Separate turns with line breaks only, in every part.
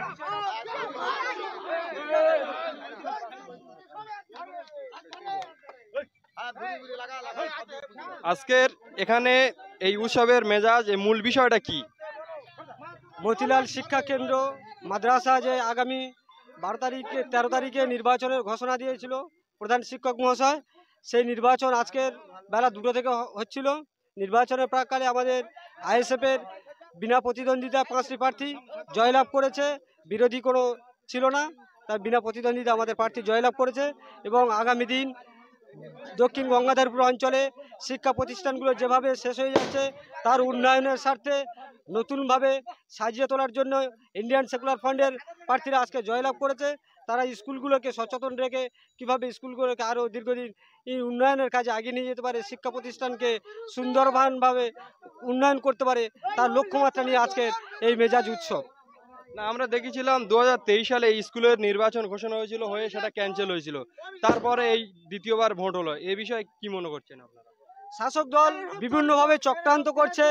আজকের
এখানে এই উৎসবের মেজাজ এই মূল বিষয়টা কি
মতিলাল শিক্ষা কেন্দ্র মাদ্রাসা যে আগামী বারো তারিখে তেরো তারিখে নির্বাচনের ঘোষণা দিয়েছিল প্রধান শিক্ষক মহাশয় সেই নির্বাচন আজকের বেলা দুটো থেকে হচ্ছিল নির্বাচনের প্রাককালে আমাদের আইএসএফের বিনা প্রতিদ্বন্দ্বিতা পাঁচটি প্রার্থী জয়লাভ করেছে বিরোধী কোনো ছিল না তার বিনা প্রতিদ্বন্দ্বিতা আমাদের প্রার্থী জয়লাভ করেছে এবং আগামী দিন দক্ষিণ গঙ্গাধরপুর অঞ্চলে শিক্ষা প্রতিষ্ঠানগুলো যেভাবে শেষ হয়ে যাচ্ছে তার উন্নয়নের স্বার্থে নতুনভাবে সাজিয়ে তোলার জন্য ইন্ডিয়ান সেকুলার ফান্ডের প্রার্থীরা আজকে জয়লাভ করেছে তারা স্কুলগুলোকে সচেতন রেখে কীভাবে স্কুলগুলোকে আরও দীর্ঘদিন এই উন্নয়নের কাজে আগিয়ে নিয়ে যেতে পারে শিক্ষা প্রতিষ্ঠানকে সুন্দরভানভাবে উন্নয়ন করতে পারে তার লক্ষ্যমাত্রা নিয়ে আজকের এই
মেজাজ উৎসব না আমরা দেখেছিলাম দু সালে স্কুলের নির্বাচন ঘোষণা হয়েছিল হয়ে সেটা ক্যান্সেল হয়েছিল তারপরে এই দ্বিতীয়বার ভোট হলো এ বিষয়ে কি মনে করছেন আপনারা
শাসক দল বিভিন্নভাবে চক্রান্ত করছে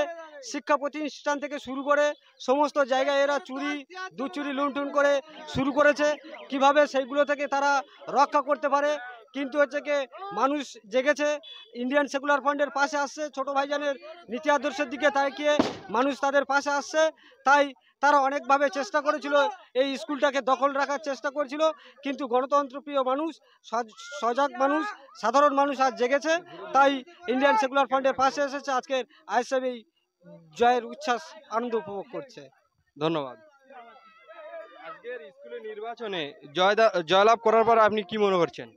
শিক্ষা প্রতিষ্ঠান থেকে শুরু করে সমস্ত জায়গায় এরা চুরি দুচুরি লুনটুন করে শুরু করেছে কিভাবে সেইগুলো থেকে তারা রক্ষা করতে পারে কিন্তু হচ্ছে কি মানুষ জেগেছে ইন্ডিয়ান সেকুলার ফান্ডের পাশে আসছে ছোট ভাইজানের নীতি আদর্শের দিকে তাকিয়ে মানুষ তাদের পাশে আসছে তাই তারা অনেকভাবে চেষ্টা করেছিল এই স্কুলটাকে দখল রাখার চেষ্টা করেছিল কিন্তু গণতন্ত্রপ্রিয় মানুষ সজাগ মানুষ সাধারণ মানুষ আজ জেগেছে তাই ইন্ডিয়ান সেকুলার ফান্ডের পাশে এসেছে আজকের আইএসএফ এই জয়ের উচ্ছ্বাস আনন্দ উপভোগ করছে
ধন্যবাদ আজকের স্কুলের নির্বাচনে জয়দা জয়লাভ করার পর আপনি কি মনে করছেন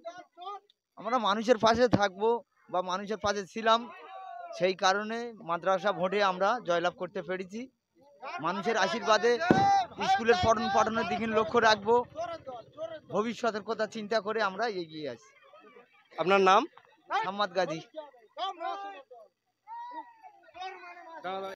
আমরা মানুষের পাশে থাকব বা মানুষের পাশে ছিলাম সেই কারণে মাদ্রাসা ভোটে আমরা জয়লাভ করতে পেরেছি মানুষের আশীর্বাদে স্কুলের পঠন পাঠনের দিকে লক্ষ্য রাখবো ভবিষ্যতের কথা চিন্তা করে আমরা এগিয়ে আছি আপনার নাম মোহাম্মদ গাজী দাঁড়া